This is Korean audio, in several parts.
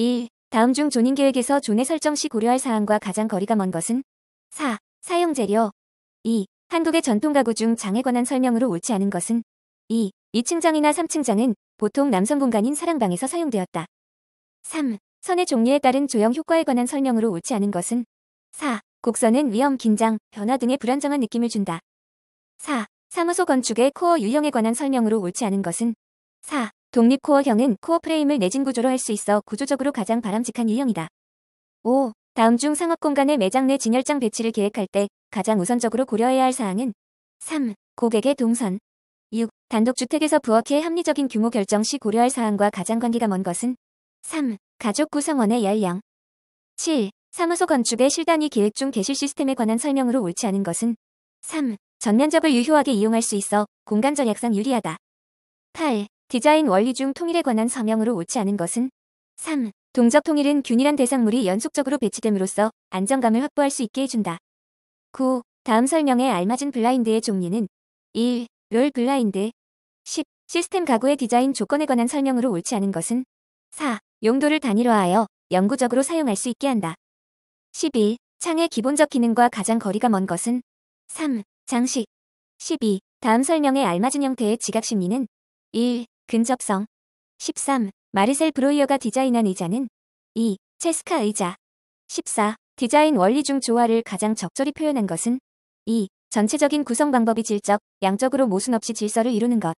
1. 다음 중 존인 계획에서 존의 설정 시 고려할 사항과 가장 거리가 먼 것은 4. 사용 재료 2. 한국의 전통 가구 중 장에 관한 설명으로 옳지 않은 것은 2. 2층 장이나 3층 장은 보통 남성 공간인 사랑방에서 사용되었다. 3. 선의 종류에 따른 조형 효과에 관한 설명으로 옳지 않은 것은 4. 곡선은 위험, 긴장, 변화 등의 불안정한 느낌을 준다. 4. 사무소 건축의 코어 유형에 관한 설명으로 옳지 않은 것은 4. 독립코어형은 코어 프레임을 내진 구조로 할 수 있어 구조적으로 가장 바람직한 유형이다 5. 다음 중 상업 공간의 매장 내 진열장 배치를 계획할 때 가장 우선적으로 고려해야 할 사항은 3. 고객의 동선 6. 단독주택에서 부엌의 합리적인 규모 결정 시 고려할 사항과 가장 관계가 먼 것은 3. 가족 구성원의 열량 7. 사무소 건축의 실단위 계획 중개실 시스템에 관한 설명으로 옳지 않은 것은 3. 전면적을 유효하게 이용할 수 있어 공간 전략상 유리하다. 8. 디자인 원리 중 통일에 관한 서명으로 옳지 않은 것은 3. 동적 통일은 균일한 대상물이 연속적으로 배치됨으로써 안정감을 확보할 수 있게 해준다. 9. 다음 설명에 알맞은 블라인드의 종류는 1. 롤 블라인드 10. 시스템 가구의 디자인 조건에 관한 설명으로 옳지 않은 것은 4. 용도를 단일화하여 영구적으로 사용할 수 있게 한다. 11. 창의 기본적 기능과 가장 거리가 먼 것은 3. 장식 12. 다음 설명에 알맞은 형태의 지각 심리는 1. 근접성 13. 마르셀 브로이어가 디자인한 의자는 2. 체스카 의자 14. 디자인 원리 중 조화를 가장 적절히 표현한 것은 2. 전체적인 구성 방법이 질적, 양적으로 모순 없이 질서를 이루는 것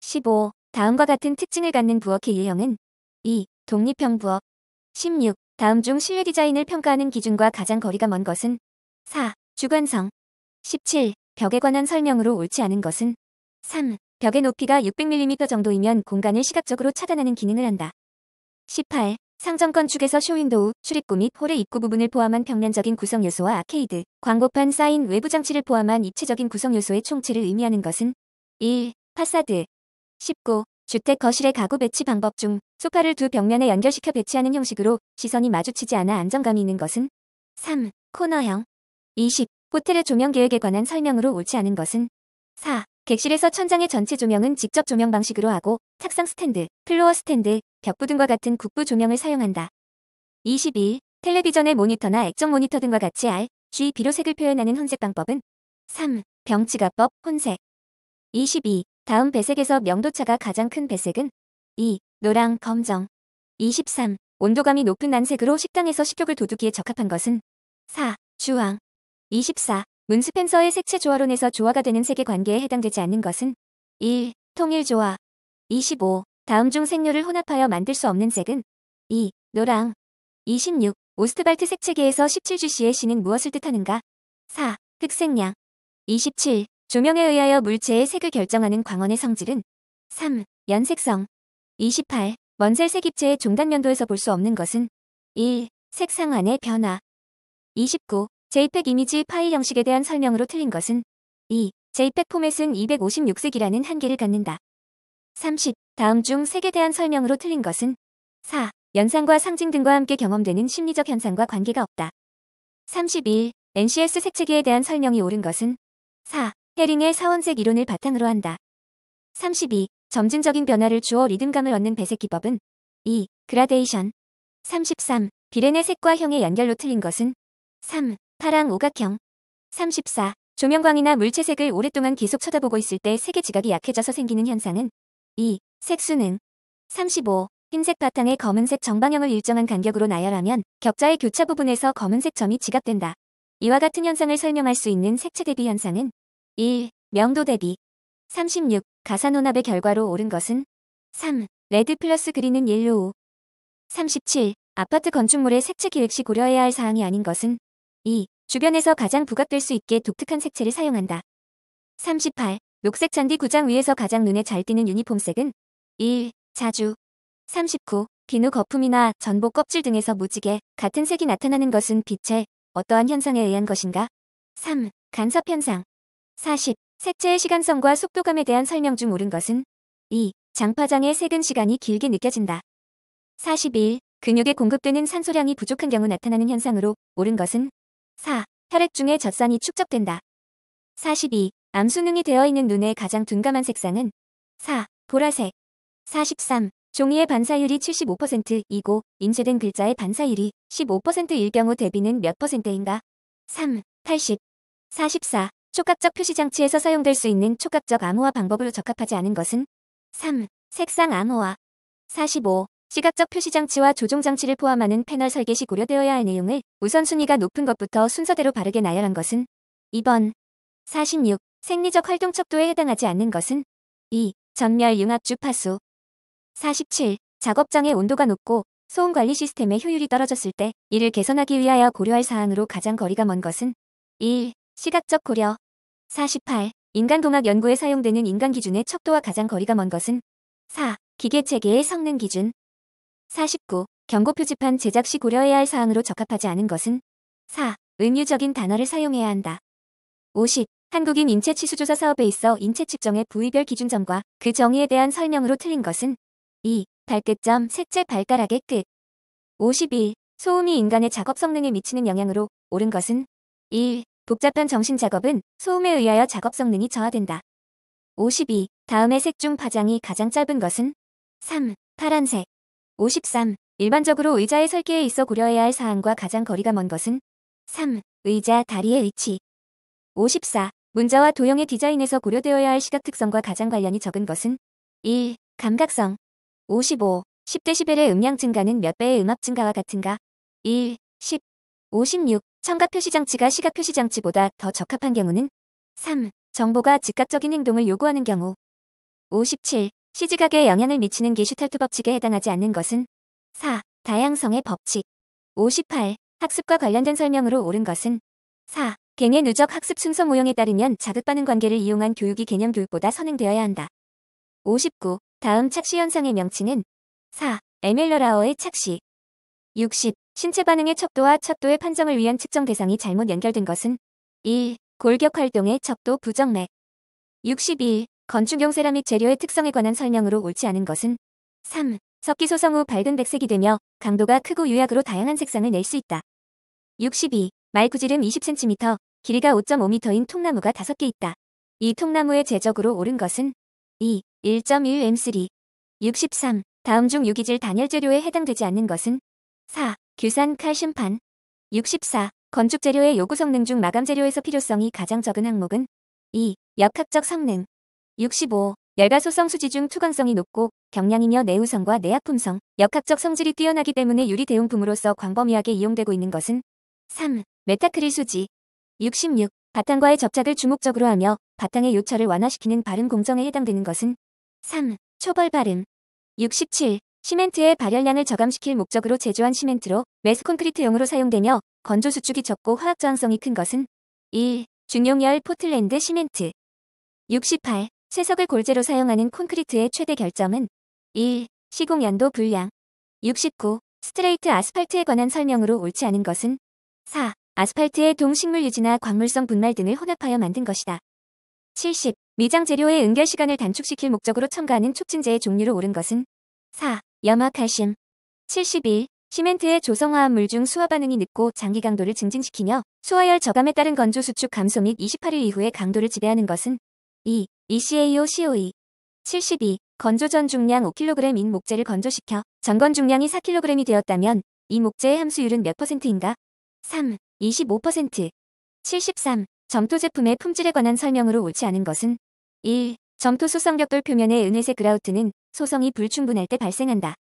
15. 다음과 같은 특징을 갖는 부엌의 일형은 2. 독립형 부엌 16. 다음 중 실내 디자인을 평가하는 기준과 가장 거리가 먼 것은 4. 주관성 17. 벽에 관한 설명으로 옳지 않은 것은 3. 벽의 높이가 600mm 정도이면 공간을 시각적으로 차단하는 기능을 한다. 18. 상점 건축에서 쇼윈도우, 출입구 및 홀의 입구 부분을 포함한 평면적인 구성 요소와 아케이드, 광고판 사인 외부 장치를 포함한 입체적인 구성 요소의 총체를 의미하는 것은 1. 파사드 19. 주택 거실의 가구 배치 방법 중 소파를 두 벽면에 연결시켜 배치하는 형식으로 시선이 마주치지 않아 안정감이 있는 것은 3. 코너형 20. 호텔의 조명 계획에 관한 설명으로 옳지 않은 것은 4. 객실에서 천장의 전체 조명은 직접 조명 방식으로 하고 탁상 스탠드, 플로어 스탠드, 벽부 등과 같은 국부 조명을 사용한다. 22. 텔레비전의 모니터나 액정 모니터 등과 같이 R, G, B로 색을 표현하는 혼색 방법은 3. 병치가법 혼색 22. 다음 배색에서 명도차가 가장 큰 배색은 2. 노랑, 검정 23. 온도감이 높은 난색으로 식당에서 식욕을 돋우기에 적합한 것은 4. 주황 24. 문 스펜서의 색채 조화론에서 조화가 되는 색의 관계에 해당되지 않는 것은 1. 통일 조화 25. 다음 중 색료를 혼합하여 만들 수 없는 색은 2. 노랑 26. 오스트발트 색체계에서 1 7주씨의 시는 무엇을 뜻하는가? 4. 흑색량 27. 조명에 의하여 물체의 색을 결정하는 광원의 성질은 3. 연색성 28. 먼셀색 입체의 종단면도에서 볼 수 없는 것은 1. 색상안의 변화 29. JPEG 이미지 파일 형식에 대한 설명으로 틀린 것은 2. JPEG 포맷은 256색이라는 한계를 갖는다. 30. 다음 중 색에 대한 설명으로 틀린 것은 4. 연상과 상징 등과 함께 경험되는 심리적 현상과 관계가 없다. 31. NCS 색체계에 대한 설명이 옳은 것은 4. 헤링의 사원색 이론을 바탕으로 한다. 32. 점진적인 변화를 주어 리듬감을 얻는 배색 기법은 2. 그라데이션 33. 비렌의 색과 형의 연결로 틀린 것은 3. 파랑 오각형 34. 조명광이나 물체색을 오랫동안 계속 쳐다보고 있을 때 색의 지각이 약해져서 생기는 현상은 2. 색수능 35. 흰색 바탕에 검은색 정방형을 일정한 간격으로 나열하면 격자의 교차 부분에서 검은색 점이 지각된다. 이와 같은 현상을 설명할 수 있는 색채 대비 현상은 1. 명도 대비 36. 가산혼합의 결과로 오른 것은 3. 레드 플러스 그린은 옐로우 37. 아파트 건축물의 색채 기획 시 고려해야 할 사항이 아닌 것은 2. 주변에서 가장 부각될 수 있게 독특한 색채를 사용한다. 38. 녹색 잔디 구장 위에서 가장 눈에 잘 띄는 유니폼색은 1. 자주 39. 비누 거품이나 전복 껍질 등에서 무지개 같은 색이 나타나는 것은 빛의 어떠한 현상에 의한 것인가? 3. 간섭 현상 40. 색채의 시간성과 속도감에 대한 설명 중 옳은 것은 2. 장파장의 색은 시간이 길게 느껴진다. 41. 근육에 공급되는 산소량이 부족한 경우 나타나는 현상으로 옳은 것은 4. 혈액 중에 젖산이 축적된다. 42. 암수능이 되어 있는 눈의 가장 둔감한 색상은 4. 보라색 43. 종이의 반사율이 75%이고 인쇄된 글자의 반사율이 15%일 경우 대비는 몇 퍼센트인가? 3. 80. 44. 촉각적 표시 장치에서 사용될 수 있는 촉각적 암호화 방법으로 적합하지 않은 것은? 3. 색상 암호화 45. 시각적 표시장치와 조종장치를 포함하는 패널 설계 시 고려되어야 할 내용을 우선순위가 높은 것부터 순서대로 바르게 나열한 것은 2번 46. 생리적 활동 척도에 해당하지 않는 것은 2. 전멸 융합 주파수 47. 작업장의 온도가 높고 소음 관리 시스템의 효율이 떨어졌을 때 이를 개선하기 위하여 고려할 사항으로 가장 거리가 먼 것은 1. 시각적 고려 48. 인간공학 연구에 사용되는 인간 기준의 척도와 가장 거리가 먼 것은 4. 기계 체계의 성능 기준 49. 경고 표지판 제작 시 고려해야 할 사항으로 적합하지 않은 것은 4. 음유적인 단어를 사용해야 한다. 50. 한국인 인체 치수조사 사업에 있어 인체 측정의 부위별 기준점과 그 정의에 대한 설명으로 틀린 것은 2. 발끝점 셋째 발가락의 끝 51. 소음이 인간의 작업 성능에 미치는 영향으로 옳은 것은 1. 복잡한 정신 작업은 소음에 의하여 작업 성능이 저하된다. 52. 다음의 색 중 파장이 가장 짧은 것은 3. 파란색 53. 일반적으로 의자의 설계에 있어 고려해야 할 사항과 가장 거리가 먼 것은 3. 의자 다리의 위치 54. 문자와 도형의 디자인에서 고려되어야 할 시각 특성과 가장 관련이 적은 것은 1. 감각성 55. 10dB의 음량 증가는 몇 배의 음압 증가와 같은가 1. 10 56. 청각 표시 장치가 시각 표시 장치보다 더 적합한 경우는 3. 정보가 즉각적인 행동을 요구하는 경우 57. 시지각에 영향을 미치는 게슈탈트 법칙에 해당하지 않는 것은 4. 다양성의 법칙 58. 학습과 관련된 설명으로 옳은 것은 4. 갱의 누적 학습 순서 모형에 따르면 자극반응 관계를 이용한 교육이 개념 교육보다 선행되어야 한다. 59. 다음 착시 현상의 명칭은 4. 에밀러라어의 착시 60. 신체 반응의 척도와 척도의 판정을 위한 측정 대상이 잘못 연결된 것은 1. 골격 활동의 척도 부정맥 61. 건축용 세라믹 재료의 특성에 관한 설명으로 옳지 않은 것은 3. 석기 소성 후 밝은 백색이 되며 강도가 크고 유약으로 다양한 색상을 낼 수 있다. 62. 말 구지름 20cm, 길이가 5.5m인 통나무가 5개 있다. 이 통나무의 제적으로 옳은 것은 2. 1.1M3 63. 다음 중 유기질 단열 재료에 해당되지 않는 것은 4. 규산 칼슘판 64. 건축 재료의 요구 성능 중 마감 재료에서 필요성이 가장 적은 항목은 2. 역학적 성능 65. 열과소성 수지 중투광성이 높고 경량이며 내우성과 내약품성, 역학적 성질이 뛰어나기 때문에 유리 대용품으로서 광범위하게 이용되고 있는 것은 3. 메타크릴 수지 66. 바탕과의 접착을 주목적으로 하며 바탕의 요철을 완화시키는 발음 공정에 해당되는 것은 3. 초벌 발음 67. 시멘트의 발열량을 저감시킬 목적으로 제조한 시멘트로 메스 콘크리트용으로 사용되며 건조 수축이 적고 화학 저항성이 큰 것은 1. 중용열 포틀랜드 시멘트 68. 채석을 골재로 사용하는 콘크리트의 최대 결점은 1. 시공 연도 불량 69. 스트레이트 아스팔트에 관한 설명으로 옳지 않은 것은 4. 아스팔트의 동식물 유지나 광물성 분말 등을 혼합하여 만든 것이다. 70. 미장 재료의 응결 시간을 단축시킬 목적으로 첨가하는 촉진제의 종류로 옳은 것은 4. 염화 칼슘 71. 시멘트의 조성화합물 중 수화 반응이 늦고 장기 강도를 증진시키며 수화열 저감에 따른 건조 수축 감소 및 28일 이후의 강도를 지배하는 것은 2. ECAO COE 72 건조전 중량 5kg인 목재를 건조시켜 전건 중량이 4kg이 되었다면 이 목재의 함수율은 몇 퍼센트인가? 3. 25% 73. 점토 제품의 품질에 관한 설명으로 옳지 않은 것은 1. 점토 소성 벽돌 표면의 은혜색 그라우트는 소성이 불충분할 때 발생한다.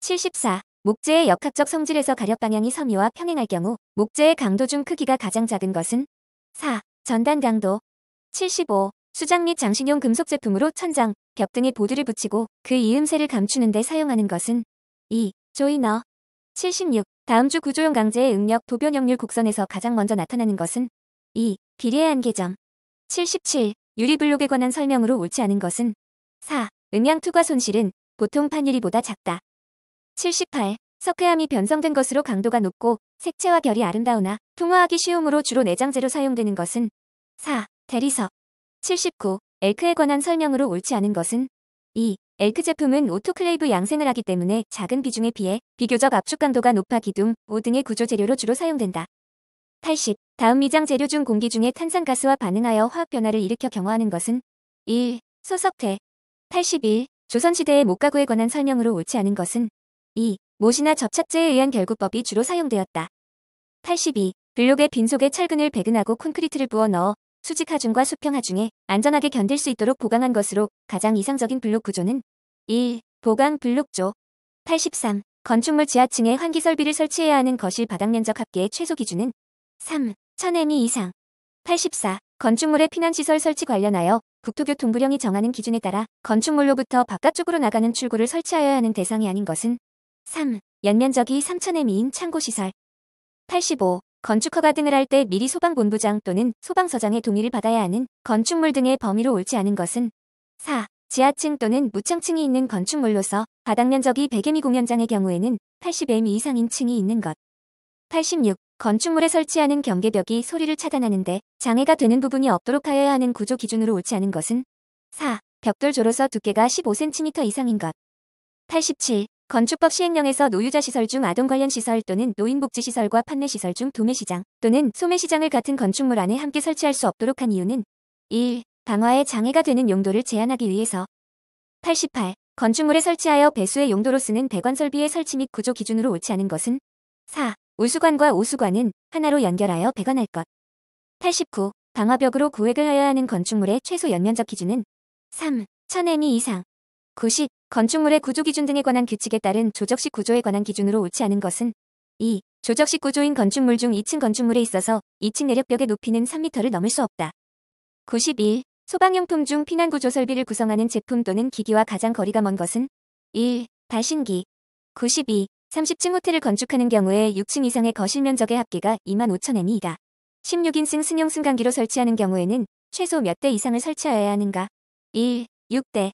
74. 목재의 역학적 성질에서 가력 방향이 섬유와 평행할 경우 목재의 강도 중 크기가 가장 작은 것은 4. 전단 강도 75. 수장 및장식용 금속 제품으로 천장, 벽 등의 보드를 붙이고 그 이음새를 감추는 데 사용하는 것은 2. 조이너 76. 다음 주 구조용 강제의 응력 도변역률 곡선에서 가장 먼저 나타나는 것은 2. 비례의 한계점 77. 유리블록에 관한 설명으로 옳지 않은 것은 4. 음양 투과 손실은 보통 판유리보다 작다. 78. 석회암이 변성된 것으로 강도가 높고 색채와 결이 아름다우나 풍화하기 쉬움으로 주로 내장재로 사용되는 것은 4. 대리석 79. 엘크에 관한 설명으로 옳지 않은 것은 2. 엘크 제품은 오토클레이브 양생을 하기 때문에 작은 비중에 비해 비교적 압축 강도가 높아 기둥, 5등의 구조 재료로 주로 사용된다. 80. 다음 미장 재료 중 공기 중에 탄산가스와 반응하여 화학 변화를 일으켜 경화하는 것은 1. 소석태 81. 조선시대의 목가구에 관한 설명으로 옳지 않은 것은 2. 못이나 접착제에 의한 결구법이 주로 사용되었다. 82. 블록의 빈속에 철근을 배근하고 콘크리트를 부어 넣어 수직 하중과 수평 하중에 안전하게 견딜 수 있도록 보강한 것으로 가장 이상적인 블록 구조는 1. 보강 블록조 83. 건축물 지하층에 환기 설비를 설치해야 하는 거실 바닥 면적 합계의 최소 기준은 3. 1000m 이상 84. 건축물의 피난시설 설치 관련하여 국토교통부령이 정하는 기준에 따라 건축물로부터 바깥쪽으로 나가는 출구를 설치하여야 하는 대상이 아닌 것은 3. 연면적이 3000m인 창고시설 85. 건축허가 등을 할 때 미리 소방본부장 또는 소방서장의 동의를 받아야 하는 건축물 등의 범위로 옳지 않은 것은 4. 지하층 또는 무청층이 있는 건축물로서 바닥면적이 100m 공연장의 경우에는 80m 이상인 층이 있는 것. 86. 건축물에 설치하는 경계벽이 소리를 차단하는데 장애가 되는 부분이 없도록 하여야 하는 구조 기준으로 옳지 않은 것은 4. 벽돌조로서 두께가 15cm 이상인 것. 87. 건축법 시행령에서 노유자 시설 중 아동 관련 시설 또는 노인복지시설과 판매시설 중 도매시장 또는 소매시장을 같은 건축물 안에 함께 설치할 수 없도록 한 이유는 1. 방화에 장애가 되는 용도를 제한하기 위해서 88. 건축물에 설치하여 배수의 용도로 쓰는 배관 설비의 설치 및 구조 기준으로 옳지 않은 것은 4. 우수관과 오수관은 하나로 연결하여 배관할 것 89. 방화벽으로 구획을 하여야 하는 건축물의 최소 연면적 기준은 3. 1000m 이상 9식 그 건축물의 구조 기준 등에 관한 규칙에 따른 조적식 구조에 관한 기준으로 옳지 않은 것은 2. 조적식 구조인 건축물 중 2층 건축물에 있어서 2층 내력벽의 높이는 3m를 넘을 수 없다. 91. 소방용품 중 피난구조 설비를 구성하는 제품 또는 기기와 가장 거리가 먼 것은 1. 발신기 92. 30층 호텔을 건축하는 경우에 6층 이상의 거실 면적의 합계가 25,000n이다. 16인승 승용 승강기로 설치하는 경우에는 최소 몇 대 이상을 설치하여야 하는가? 1. 6대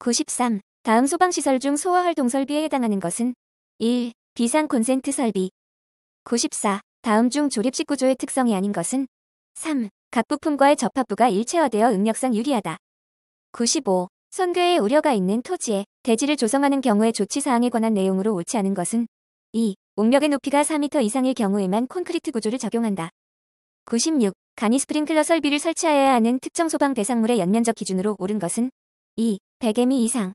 93. 다음 소방시설 중소화활 동설비에 해당하는 것은 1. 비상 콘센트 설비 94. 다음 중 조립식 구조의 특성이 아닌 것은 3. 각 부품과의 접합부가 일체화되어 응력상 유리하다. 95. 선교의 우려가 있는 토지에 대지를 조성하는 경우에 조치사항에 관한 내용으로 옳지 않은 것은 2. 옥력의 높이가 4m 이상일 경우에만 콘크리트 구조를 적용한다. 96. 간이 스프링클러 설비를 설치하여야 하는 특정 소방 대상물의 연면적 기준으로 옳은 것은 2. 100m 이상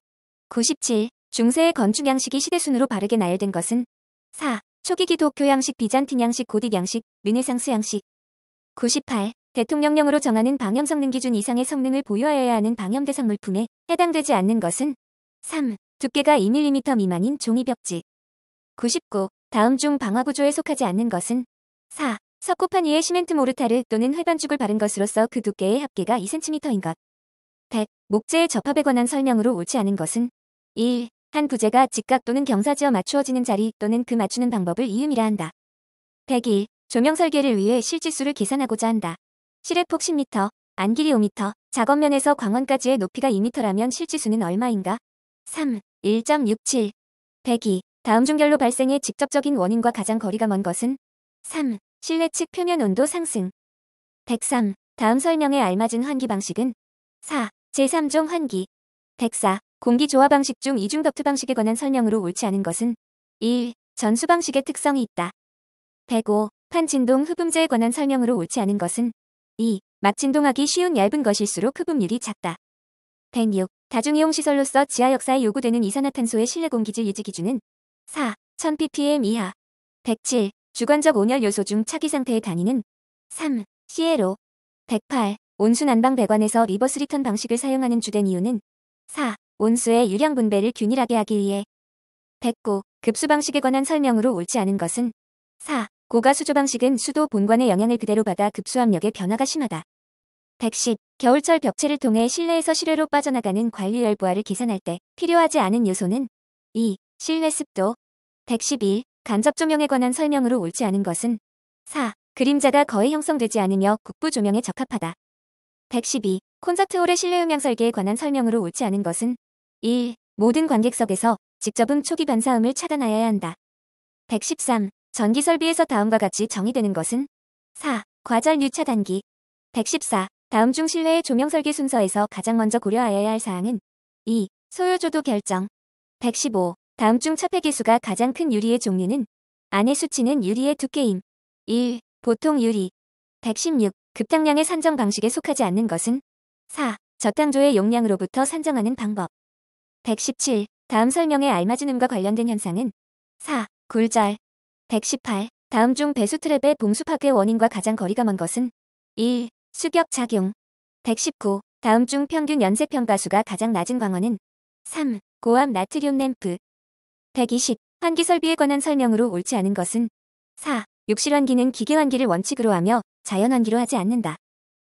97. 중세의 건축 양식이 시대순으로 바르게 나열된 것은 4. 초기 기독교 양식 비잔틴 양식 고딕 양식 르네상스 양식 98. 대통령령으로 정하는 방염 성능 기준 이상의 성능을 보유하여야 하는 방염 대상 물품에 해당되지 않는 것은 3. 두께가 2mm 미만인 종이 벽지 99. 다음 중 방화 구조에 속하지 않는 것은 4. 석고판 위에 시멘트 모르타르 또는 회반죽을 바른 것으로서 그 두께의 합계가 2cm인 것 목재의 접합에 관한 설명으로 옳지 않은 것은 1. 한 부재가 직각 또는 경사지어 맞추어지는 자리 또는 그 맞추는 방법을 이음이라 한다. 102. 조명 설계를 위해 실지수를 계산하고자 한다. 실의 폭 10m, 안 길이 5m, 작업면에서 광원까지의 높이가 2m라면 실지수는 얼마인가? 3. 1.67 102. 다음 중결로 발생해 직접적인 원인과 가장 거리가 먼 것은? 3. 실내 측 표면 온도 상승 103. 다음 설명에 알맞은 환기 방식은? 4. 제3종 환기. 백사 공기 조화 방식 중 이중 덕트 방식에 관한 설명으로 옳지 않은 것은 1. 전수 방식의 특성이 있다. 105. 판진동 흡음제에 관한 설명으로 옳지 않은 것은 2. 막진동하기 쉬운 얇은 것일수록 흡음률이 작다. 106. 다중이용 시설로서 지하 역사에 요구되는 이산화탄소의 실내 공기질 유지 기준은 4. 1000 ppm 이하. 107. 주관적 온열 요소 중 차기 상태의 단위는 3. CLO. 108. 온수 난방 배관에서 리버스 리턴 방식을 사용하는 주된 이유는 4. 온수의 유량 분배를 균일하게 하기 위해 됐고 급수 방식에 관한 설명으로 옳지 않은 것은 4. 고가 수조 방식은 수도 본관의 영향을 그대로 받아 급수압력의 변화가 심하다. 110. 겨울철 벽체를 통해 실내에서 실외로 빠져나가는 관리열 부하를 계산할 때 필요하지 않은 요소는 2. 실내 습도 111. 간접 조명에 관한 설명으로 옳지 않은 것은 4. 그림자가 거의 형성되지 않으며 국부 조명에 적합하다. 112. 콘서트홀의 실내 음향 설계에 관한 설명으로 옳지 않은 것은 1. 모든 관객석에서 직접음 초기 반사음을 차단하여야 한다. 113. 전기 설비에서 다음과 같이 정의되는 것은 4. 과절 유차 단기 114. 다음 중 실내의 조명 설계 순서에서 가장 먼저 고려하여야 할 사항은 2. 소요조도 결정 115. 다음 중 차폐 개수가 가장 큰 유리의 종류는 안의 수치는 유리의 두께임 1. 보통 유리 116. 급당량의 산정 방식에 속하지 않는 것은 4. 저당조의 용량으로부터 산정하는 방법 117. 다음 설명에 알맞은 음과 관련된 현상은 4. 굴절 118. 다음 중 배수 트랩의 봉수 파괴 원인과 가장 거리가 먼 것은 1. 수격 작용 119. 다음 중 평균 연쇄 평가수가 가장 낮은 광원은 3. 고압 나트륨 램프 120. 환기 설비에 관한 설명으로 옳지 않은 것은 4. 욕실환기는 기계환기를 원칙으로 하며 자연환기로 하지 않는다.